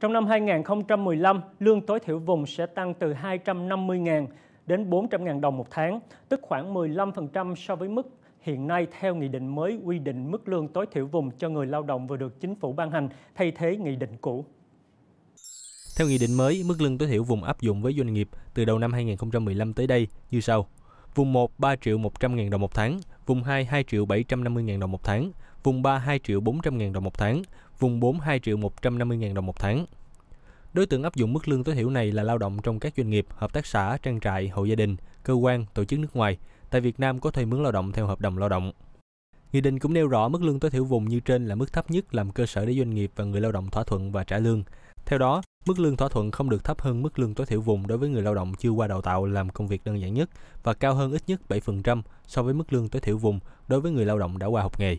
Trong năm 2015, lương tối thiểu vùng sẽ tăng từ 250.000 đến 400.000 đồng một tháng, tức khoảng 15% so với mức hiện nay theo nghị định mới quy định mức lương tối thiểu vùng cho người lao động vừa được chính phủ ban hành thay thế nghị định cũ. Theo nghị định mới, mức lương tối thiểu vùng áp dụng với doanh nghiệp từ đầu năm 2015 tới đây như sau. Vùng 1 3 triệu 100 000 đồng một tháng, vùng 2 2 triệu 750 000 đồng một tháng, vùng 3 2 triệu 400 000 đồng một tháng, vùng 4 2 triệu 150 000 đồng một tháng. Đối tượng áp dụng mức lương tối thiểu này là lao động trong các doanh nghiệp, hợp tác xã, trang trại, hộ gia đình, cơ quan, tổ chức nước ngoài tại Việt Nam có thuê mướn lao động theo hợp đồng lao động. Nghị định cũng nêu rõ mức lương tối thiểu vùng như trên là mức thấp nhất làm cơ sở để doanh nghiệp và người lao động thỏa thuận và trả lương. Theo đó, Mức lương thỏa thuận không được thấp hơn mức lương tối thiểu vùng đối với người lao động chưa qua đào tạo làm công việc đơn giản nhất và cao hơn ít nhất 7% so với mức lương tối thiểu vùng đối với người lao động đã qua học nghề.